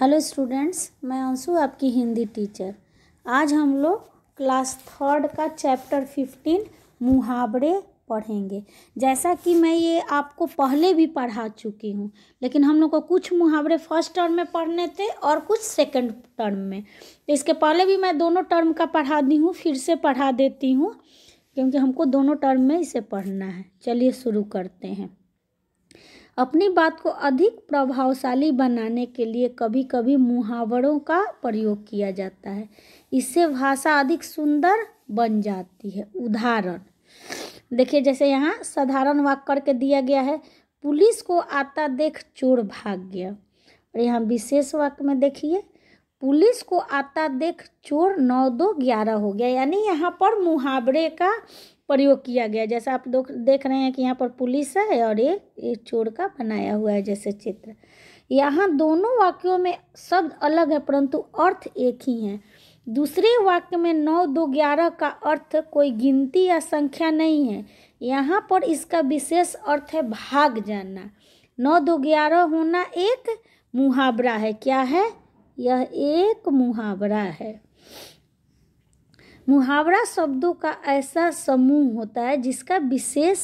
hello students मैं अंशु आपकी Hindi teacher आज हम लोग क्लास थर्ड का चैप्टर फिफ्टीन मुहावरे पढ़ेंगे जैसा कि मैं ये आपको पहले भी पढ़ा चुकी हूँ लेकिन हम लोग को कुछ मुहावरे फर्स्ट टर्म में पढ़ने थे और कुछ सेकंड टर्म में इसके पहले भी मैं दोनों टर्म का पढ़ा दी हूँ फिर से पढ़ा देती हूँ क्योंकि हमको दोनों टर्म में इसे पढ़ना है चलिए शुरू करते हैं अपनी बात को अधिक प्रभावशाली बनाने के लिए कभी कभी मुहावरों का प्रयोग किया जाता है इससे भाषा अधिक सुंदर बन जाती है उदाहरण देखिए जैसे यहाँ साधारण वाक्य करके दिया गया है पुलिस को आता देख चोर भाग गया और यहाँ विशेष वाक्य में देखिए पुलिस को आता देख चोर नौ दो ग्यारह हो गया यानी यहाँ पर मुहावरे का प्रयोग किया गया जैसा आप देख रहे हैं कि यहाँ पर पुलिस है और ये ये चोर का बनाया हुआ है जैसे चित्र यहाँ दोनों वाक्यों में शब्द अलग है परंतु अर्थ एक ही है दूसरे वाक्य में नौ दो ग्यारह का अर्थ कोई गिनती या संख्या नहीं है यहाँ पर इसका विशेष अर्थ है भाग जाना नौ दो ग्यारह होना एक मुहावरा है क्या है यह एक मुहावरा है मुहावरा शब्दों का ऐसा समूह होता है जिसका विशेष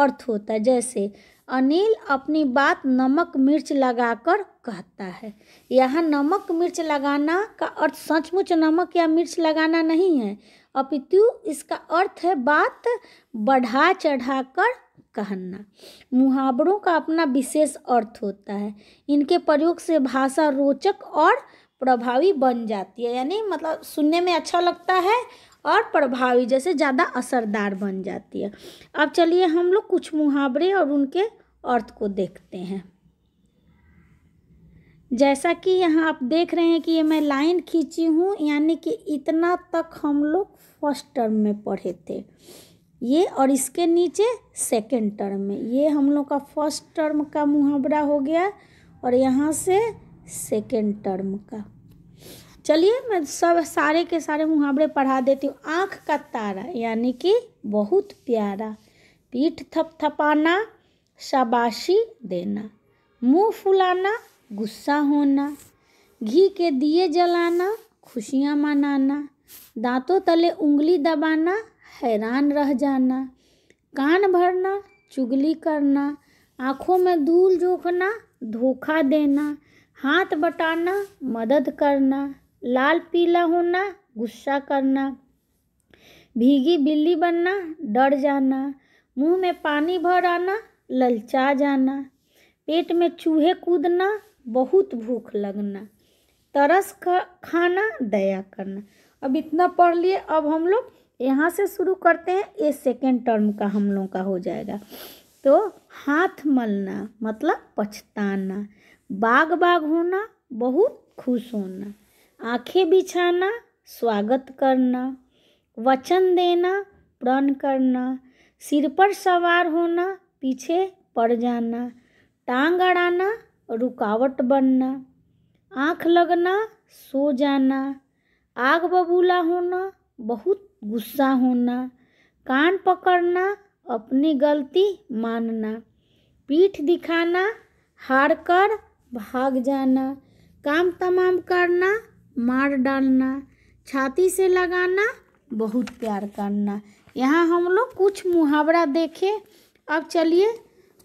अर्थ होता है जैसे अनिल अपनी बात नमक मिर्च लगाकर कहता है यहाँ नमक मिर्च लगाना का अर्थ सचमुच नमक या मिर्च लगाना नहीं है अपितु इसका अर्थ है बात बढ़ा चढ़ा कर कहना मुहावरों का अपना विशेष अर्थ होता है इनके प्रयोग से भाषा रोचक और प्रभावी बन जाती है यानी मतलब सुनने में अच्छा लगता है और प्रभावी जैसे ज़्यादा असरदार बन जाती है अब चलिए हम लोग कुछ मुहावरे और उनके अर्थ को देखते हैं जैसा कि यहाँ आप देख रहे हैं कि ये मैं लाइन खींची हूँ यानी कि इतना तक हम लोग फर्स्ट टर्म में पढ़े थे ये और इसके नीचे सेकेंड टर्म में ये हम लोग का फर्स्ट टर्म का मुहावरा हो गया और यहाँ से सेकेंड टर्म का चलिए मैं सब सारे के सारे मुहावरे पढ़ा देती हूँ आँख का तारा यानी कि बहुत प्यारा पीठ थपथपाना शाबाशी देना मुंह फुलाना गुस्सा होना घी के दिए जलाना खुशियाँ मनाना दांतों तले उंगली दबाना हैरान रह जाना कान भरना चुगली करना आँखों में धूल झोंकना धोखा देना हाथ बटाना मदद करना लाल पीला होना गुस्सा करना भीगी बिल्ली बनना डर जाना मुंह में पानी भर आना ललचा जाना पेट में चूहे कूदना बहुत भूख लगना तरस खाना दया करना अब इतना पढ़ लिए अब हम लोग यहाँ से शुरू करते हैं ये सेकेंड टर्म का हम लोगों का हो जाएगा तो हाथ मलना मतलब पछताना बाग बाग होना बहुत खुश होना आंखें बिछाना स्वागत करना वचन देना प्रण करना सिर पर सवार होना पीछे पड़ जाना टांग अड़ाना रुकावट बनना आँख लगना सो जाना आग बबूला होना बहुत गुस्सा होना कान पकड़ना अपनी गलती मानना पीठ दिखाना हार कर भाग जाना काम तमाम करना मार डालना छाती से लगाना बहुत प्यार करना यहाँ हम लोग कुछ मुहावरा देखे अब चलिए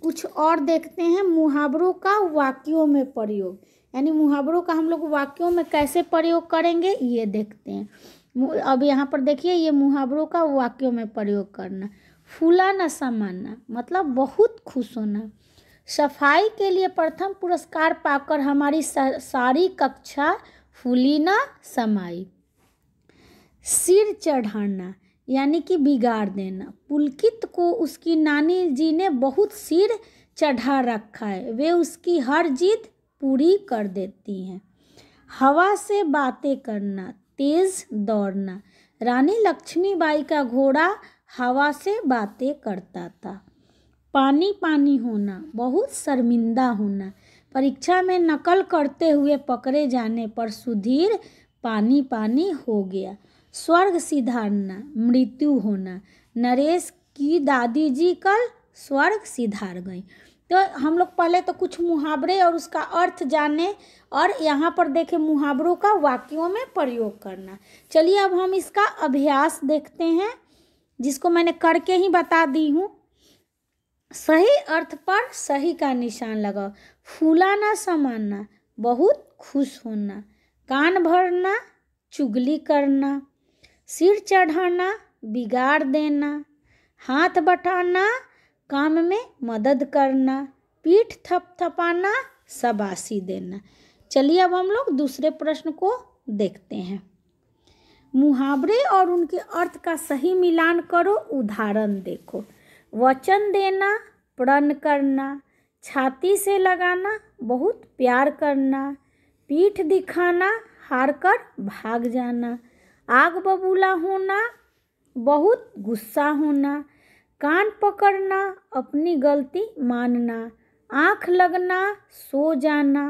कुछ और देखते हैं मुहावरों का वाक्यों में प्रयोग यानी मुहावरों का हम लोग वाक्यों में कैसे प्रयोग करेंगे ये देखते हैं अब यहाँ पर देखिए ये मुहावरों का वाक्यों में प्रयोग करना फूला न समाना मतलब बहुत खुश होना सफाई के लिए प्रथम पुरस्कार पाकर हमारी सारी कक्षा फूली ना समाई सिर चढ़ाना यानी कि बिगाड़ देना पुलकित को उसकी नानी जी ने बहुत सिर चढ़ा रखा है वे उसकी हर जिद पूरी कर देती हैं हवा से बातें करना तेज दौड़ना रानी लक्ष्मीबाई का घोड़ा हवा से बातें करता था पानी पानी होना बहुत शर्मिंदा होना परीक्षा में नकल करते हुए पकड़े जाने पर सुधीर पानी पानी हो गया स्वर्ग सिधारना मृत्यु होना नरेश की दादी जी कल स्वर्ग सिधार गई तो हम लोग पहले तो कुछ मुहावरे और उसका अर्थ जाने और यहाँ पर देखें मुहावरों का वाक्यों में प्रयोग करना चलिए अब हम इसका अभ्यास देखते हैं जिसको मैंने करके ही बता दी हूँ सही अर्थ पर सही का निशान लगाओ फूलाना समाना बहुत खुश होना कान भरना चुगली करना सिर चढ़ाना बिगाड़ देना हाथ बटाना काम में मदद करना पीठ थपथपाना सबासी देना चलिए अब हम लोग दूसरे प्रश्न को देखते हैं मुहावरे और उनके अर्थ का सही मिलान करो उदाहरण देखो वचन देना प्रण करना छाती से लगाना बहुत प्यार करना पीठ दिखाना हार कर भाग जाना आग बबूला होना बहुत गुस्सा होना कान पकड़ना अपनी गलती मानना आँख लगना सो जाना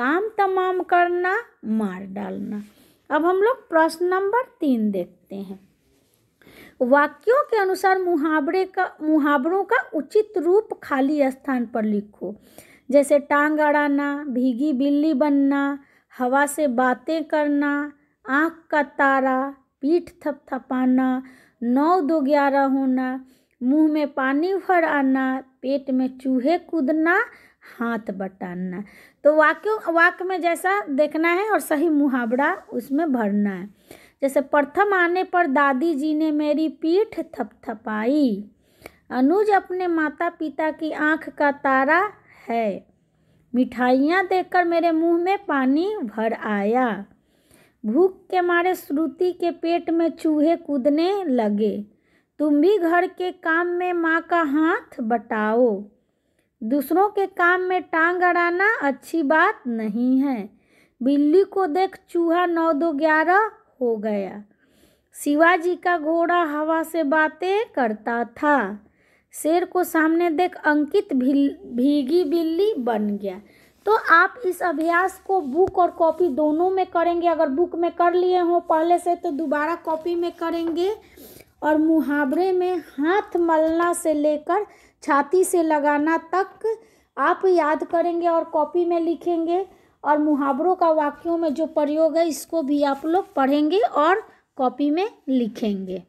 काम तमाम करना मार डालना अब हम लोग प्रश्न नंबर तीन देखते हैं वाक्यों के अनुसार मुहावरे का मुहावरों का उचित रूप खाली स्थान पर लिखो जैसे टांग अड़ाना भीगी बिल्ली बनना हवा से बातें करना आँख का तारा पीठ थपथपाना नौ दो ग्यारह होना मुंह में पानी भर आना पेट में चूहे कूदना हाथ बटाना तो वाक्यों वाक्य में जैसा देखना है और सही मुहावरा उसमें भरना है जैसे प्रथम आने पर दादी जी ने मेरी पीठ थपथपाई अनुज अपने माता पिता की आंख का तारा है मिठाइयाँ देखकर मेरे मुंह में पानी भर आया भूख के मारे श्रुति के पेट में चूहे कूदने लगे तुम भी घर के काम में माँ का हाथ बटाओ दूसरों के काम में टांग अड़ाना अच्छी बात नहीं है बिल्ली को देख चूहा नौ दो ग्यारह हो गया शिवाजी का घोड़ा हवा से बातें करता था शेर को सामने देख अंकित भीगी बिल्ली बन गया तो आप इस अभ्यास को बुक और कॉपी दोनों में करेंगे अगर बुक में कर लिए हो पहले से तो दोबारा कॉपी में करेंगे और मुहावरे में हाथ मलना से लेकर छाती से लगाना तक आप याद करेंगे और कॉपी में लिखेंगे और मुहावरों का वाक्यों में जो प्रयोग है इसको भी आप लोग पढ़ेंगे और कॉपी में लिखेंगे